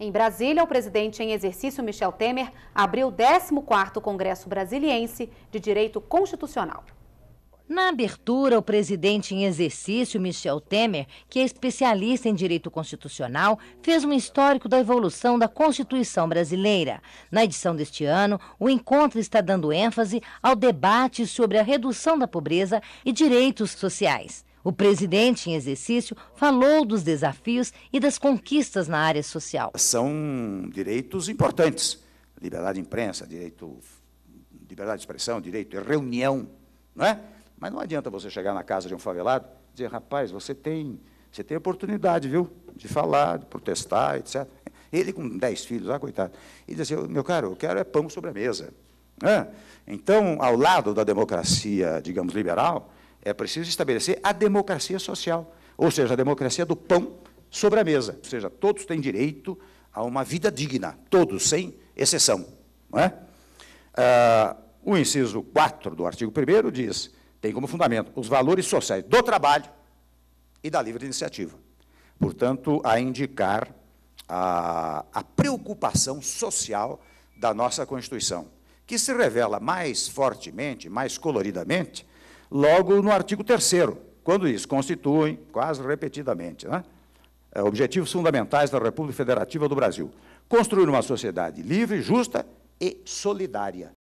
Em Brasília, o presidente em exercício Michel Temer abriu o 14º Congresso Brasiliense de Direito Constitucional. Na abertura, o presidente em exercício, Michel Temer, que é especialista em direito constitucional, fez um histórico da evolução da Constituição brasileira. Na edição deste ano, o encontro está dando ênfase ao debate sobre a redução da pobreza e direitos sociais. O presidente em exercício falou dos desafios e das conquistas na área social. São direitos importantes: liberdade de imprensa, direito, liberdade de expressão, direito de reunião, não é? Mas não adianta você chegar na casa de um favelado e dizer, rapaz, você tem, você tem oportunidade, viu, de falar, de protestar, etc. Ele com dez filhos, ah, coitado. E dizer: assim, meu caro, eu quero é pão sobre a mesa. É? Então, ao lado da democracia, digamos, liberal, é preciso estabelecer a democracia social, ou seja, a democracia do pão sobre a mesa. Ou seja, todos têm direito a uma vida digna, todos, sem exceção. Não é? Ah, o inciso 4 do artigo 1 diz, tem como fundamento os valores sociais do trabalho e da livre iniciativa. Portanto, a indicar a, a preocupação social da nossa Constituição, que se revela mais fortemente, mais coloridamente, logo no artigo 3 quando isso constituem, quase repetidamente, né, é, objetivos fundamentais da República Federativa do Brasil. Construir uma sociedade livre, justa e solidária.